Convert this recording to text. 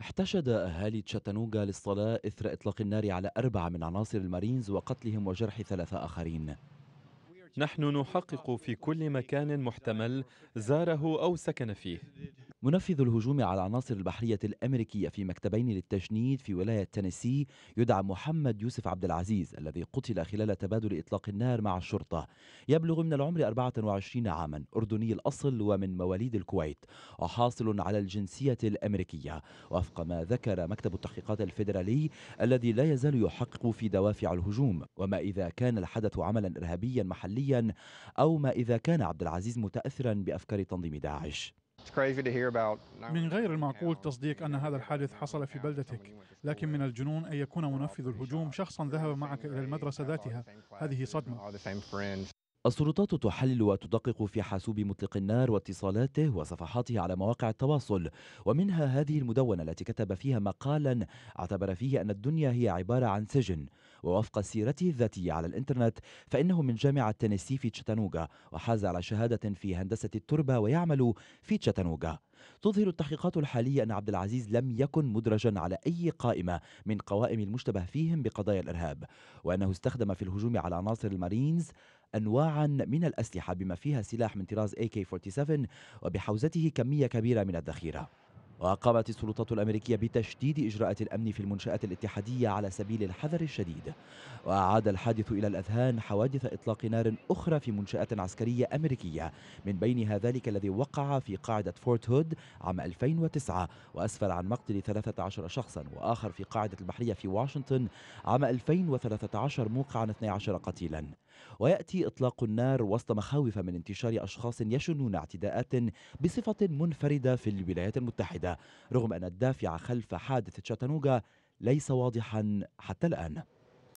احتشد أهالي تشاتانوغا للصلاة إثر إطلاق النار على أربعة من عناصر المارينز وقتلهم وجرح ثلاثة آخرين نحن نحقق في كل مكان محتمل زاره أو سكن فيه منفذ الهجوم على العناصر البحرية الأمريكية في مكتبين للتجنيد في ولاية تينيسي يدعى محمد يوسف عبد العزيز الذي قتل خلال تبادل إطلاق النار مع الشرطة يبلغ من العمر 24 عاما أردني الأصل ومن مواليد الكويت وحاصل على الجنسية الأمريكية وفق ما ذكر مكتب التحقيقات الفيدرالي الذي لا يزال يحقق في دوافع الهجوم وما إذا كان الحدث عملا إرهابيا محليا أو ما إذا كان عبد العزيز متأثرا بأفكار تنظيم داعش من غير المعقول تصديق أن هذا الحادث حصل في بلدتك لكن من الجنون أن يكون منفذ الهجوم شخصا ذهب معك إلى المدرسة ذاتها هذه صدمة السلطات تحلل وتدقق في حاسوب مطلق النار واتصالاته وصفحاته على مواقع التواصل ومنها هذه المدونة التي كتب فيها مقالا اعتبر فيه أن الدنيا هي عبارة عن سجن ووفق سيرته الذاتية على الإنترنت فإنه من جامعة تينيسي في تشاتانوغا وحاز على شهادة في هندسة التربة ويعمل في تشاتانوغا تظهر التحقيقات الحالية أن عبد العزيز لم يكن مدرجا على أي قائمة من قوائم المشتبه فيهم بقضايا الإرهاب وأنه استخدم في الهجوم على عناصر المارينز أنواعا من الأسلحة بما فيها سلاح من طراز AK-47 وبحوزته كمية كبيرة من الذخيرة وقامت السلطات الأمريكية بتشديد إجراءات الأمن في المنشآت الاتحادية على سبيل الحذر الشديد وأعاد الحادث إلى الأذهان حوادث إطلاق نار أخرى في منشآت عسكرية أمريكية من بينها ذلك الذي وقع في قاعدة فورت هود عام 2009 وأسفر عن مقتل 13 شخصا وآخر في قاعدة البحرية في واشنطن عام 2013 موقعا 12 قتيلا ويأتي إطلاق النار وسط مخاوف من انتشار أشخاص يشنون اعتداءات بصفة منفردة في الولايات المتحدة رغم أن الدافع خلف حادث شاتانوغا ليس واضحا حتى الآن